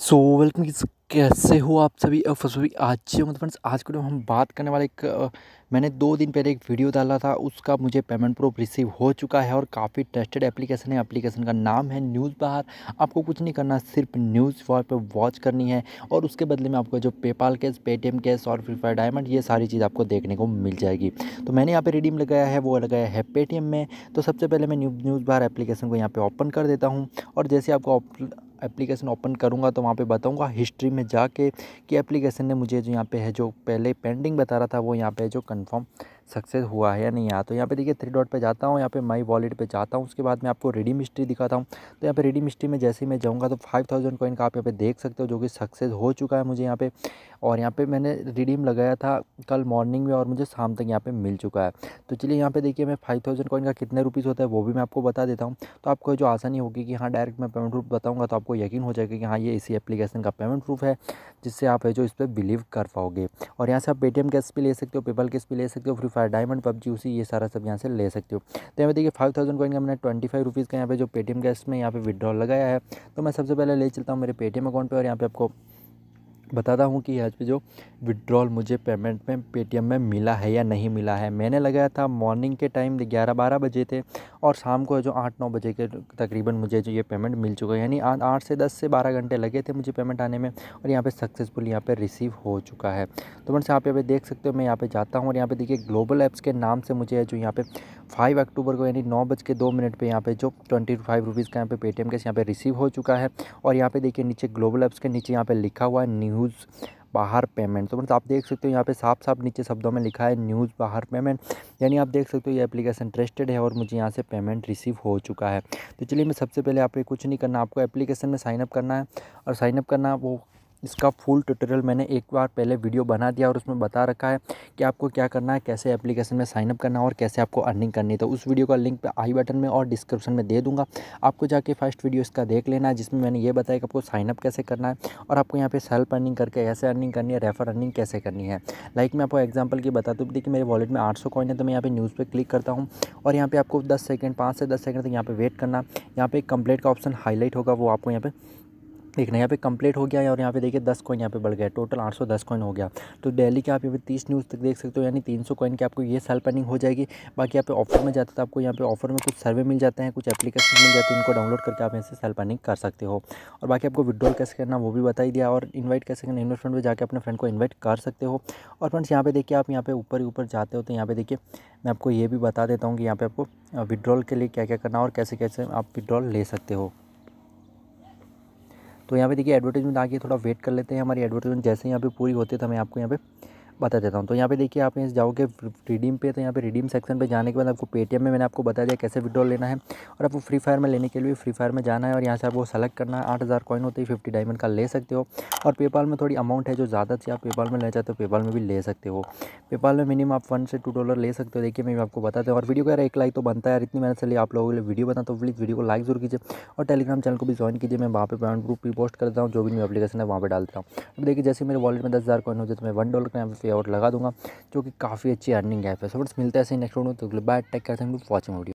so welcome कैसे हो आप सभी आज अच्छे मतलब फ्रेंड्स आज के हम बात करने वाले एक मैंने दो दिन पहले एक वीडियो डाला था उसका मुझे पेमेंट प्रूफ रिसीव हो चुका है और काफ़ी ट्रस्टेड एप्लीकेशन है एप्लीकेशन का नाम है न्यूज़ बाहर आपको कुछ नहीं करना सिर्फ न्यूज़ वॉर पर वॉच करनी है और उसके बदले में आपको जो पेपाल कैश पेटीएम कैश और फ्री फायर डायमंड ये सारी चीज़ आपको देखने को मिल जाएगी तो मैंने यहाँ पर रिडीम लगाया है वो लगाया है पेटीएम में तो सबसे पहले मैं न्यूज़ बाहर एप्लीकेशन को यहाँ पर ओपन कर देता हूँ और जैसे आपको एप्लीकेशन ओपन करूँगा तो वहाँ पे बताऊँगा हिस्ट्री में जाके कि एप्लीकेशन ने मुझे जो यहाँ पे है जो पहले पेंडिंग बता रहा था वो यहाँ पे जो कंफर्म सक्सेस हुआ है या नहीं आया तो यहाँ पे देखिए थ्री डॉट पे जाता हूँ यहाँ पे माई वॉलेट पे जाता हूँ उसके बाद मैं आपको रिडीम मिस्ट्री दिखाता हूँ तो यहाँ पे रेडी मिस्ट्री में जैसे ही मैं जाऊँगा तो फाइव थाउजेंड कॉइन का आप यहाँ पे देख सकते हो जो कि सक्सेस हो चुका है मुझे यहाँ पे और यहाँ पे मैंने रिडीम लगाया था कल मॉर्निंग में और मुझे शाम तक यहाँ पे मिल चुका है तो चलिए यहाँ पे देखिए मैं फाइव थाउजेंड कॉइन का कितने रुपीज़ होता है वो भी मैं आपको बता देता हूँ तो आपको जो आसानी होगी कि हाँ डायरेक्ट मैं पेमेंट प्रूफ बताऊँगा तो आपको यकीन हो जाएगा कि हाँ ये इसी एप्लीकेशन का पेमेंट प्रूफ है जिससे आप है जो इस पर बिलीव कर पाओगे और यहाँ से आप पेटीएम कैश भी ले सकते हो पेपल कैश भी ले सकते हो फ्री फायर डायमंड पबजी उसी ये सारा सब यहाँ से ले सकते हो तो यहाँ पर देखिए फाइव थाउजेंड कॉइन का मैंने ट्वेंटी फाइव रुपीज़ का यहाँ पे जो पेटीएम कैश में यहाँ पे विड्रॉल लगाया है तो मैं सबसे पहले ले चलता हूँ मेरे पेटीएम अकाउंट पर और यहाँ पे आपको बताता हूँ कि आज पे जो विड्रॉल मुझे पेमेंट में पेटीएम में मिला है या नहीं मिला है मैंने लगाया था मॉर्निंग के टाइम ग्यारह बारह बजे थे और शाम को जो आठ नौ बजे के तकरीबन मुझे जो ये पेमेंट मिल चुका है यानी आठ से दस से बारह घंटे लगे थे मुझे पेमेंट आने में और यहाँ पे सक्सेसफुल यहाँ पर रिसीव हो चुका है तो मैं आप यहाँ पर देख सकते हो मैं यहाँ पे जाता हूँ और यहाँ पर देखिए ग्लोबल ऐप्स के नाम से मुझे जो यहाँ पे फाइव अक्टूबर को यानी नौ बज के दो मिनट पर यहाँ पर जो ट्वेंटी फाइव रुपीज़ का यहाँ पे पेटीएम के यहाँ पे रिसीव हो चुका है और यहाँ पे देखिए नीचे ग्लोबल ऐप्स के नीचे यहाँ पे लिखा हुआ है न्यू न्यूज़ बाहर पेमेंट तो मतलब आप देख सकते हो यहाँ पे साफ साफ नीचे शब्दों में लिखा है न्यूज़ बाहर पेमेंट यानी आप देख सकते हो ये एप्लीकेशन ट्रस्टेड है और मुझे यहाँ से पेमेंट रिसीव हो चुका है तो चलिए मैं सबसे पहले आपको कुछ नहीं करना आपको एप्लीकेशन में साइनअप करना है और साइनअप करना वो इसका फुल ट्यूटोरियल मैंने एक बार पहले वीडियो बना दिया और उसमें बता रखा है कि आपको क्या करना है कैसे एप्लीकेशन में साइनअप करना और कैसे आपको अर्निंग करनी है तो उस वीडियो का लिंक आई बटन में और डिस्क्रिप्शन में दे दूँगा आपको जाके फर्स्ट वीडियो इसका देख लेना है जिसमें मैंने ये बताया कि आपको साइनअप कैसे करना है और आपको यहाँ पर सेल्फ अर्निंग करके ऐसे अर्निंग करनी है रेफर अर्निंग कैसे करनी है लाइक मैं आपको एग्जाम्पल की बता दूँ तो देखिए मेरे वॉलेट में आठ कॉइन है तो मैं यहाँ पर न्यूज़ पर क्लिक करता हूँ और यहाँ पर आपको दस सेकेंड पाँच से दस सेकेंड तक यहाँ पर वेट करना यहाँ पर कंप्लीट का ऑप्शन हाईलाइट होगा वो आपको यहाँ पर देखना यहाँ पे कंप्लीट हो गया है और यहाँ पे देखिए दस कॉइन यहाँ पे बढ़ गया टोटल आठ सौ दस कॉइन हो गया तो डेली के आप यहाँ पे तीस न्यूज़ तक देख सकते हो यानी तीन सौ कॉइन की आपको ये सेल पेनिंग हो जाएगी बाकी यहाँ पे ऑफर में जाते तो आपको यहाँ पे ऑफर में कुछ सर्वे मिल जाते हैं कुछ एप्लीकेशन मिल जाते हैं इनको डाउनलोड करके आप यहाँ सेल पेनिंग कर सकते हो और बाकी आपको विड्रॉल कैसे करना वो भी बताई दिया और इन्वाइट कैसे करना इन्वेस्टमेंट पर जाकर अपने फ्रेंड को इन्वाइट कर सकते हो और फ्रेंड्स यहाँ पे देखिए आप यहाँ पे ऊपर ही ऊपर जाते हो तो यहाँ पे देखिए मैं आपको ये भी बता देता हूँ कि यहाँ पे आपको विड्रॉल के लिए क्या क्या करना और कैसे कैसे आप विड्रॉल ले सकते हो तो यहाँ पे देखिए एडवर्टाइजमेंट आ गई थोड़ा वेट कर लेते हैं हमारी एडवर्टाइजमेंट जैसे यहाँ पे पूरी होती है तो हमें आपको यहाँ पे बता देता हूँ तो यहाँ पे देखिए आप यहाँ जाओगे रिडीम पे तो यहाँ पे रिडीम सेक्शन पे जाने के बाद आपको पेटीएम में मैंने आपको बता दिया कैसे विड्रॉल लेना है और आपको फ्री फायर में लेने के लिए फ्री फायर में जाना है और यहाँ से आपको सेलेक्ट करना है आठ हज़ार कॉइन होती है फिफ्टी डायमंड का ले सकते हो और पेपाल में थोड़ी अमाउंट है जो ज़्यादा थी आप पेपाल में लेना चाहते हो पेपाल में भी ले सकते हो पेपाल में मिनिमम आप वन से टू डॉलर ले सकते हो देखिए मैं आपको बता दें और वीडियो का एक लाइक तो बनता है इतनी मेहनत से लिए आप लोगों के लिए वीडियो बताता हूँ प्लीज़ वीडियो को लाइक जरूर कीजिए और टेलीग्राम चैनल को भी ज्वाइन कीजिए मैं वहाँ पे पेमेंट ग्रुप भी पोस्ट करता हूँ जो भी मैं अपलीकेशन है वहाँ पर डालता हूँ अब देखिए जैसे मेरे वॉलेट में दस हज़ार कॉइन हो जाए तो मैं वन डॉलर का यहाँ पर पे आउट लगा दूंगा जो कि काफ़ी अच्छी अर्निंग गैप है सो फ्रेंड्स मिलते हैं ऐसे नेक्स्ट वीडियो तो bye take care thank you for watching video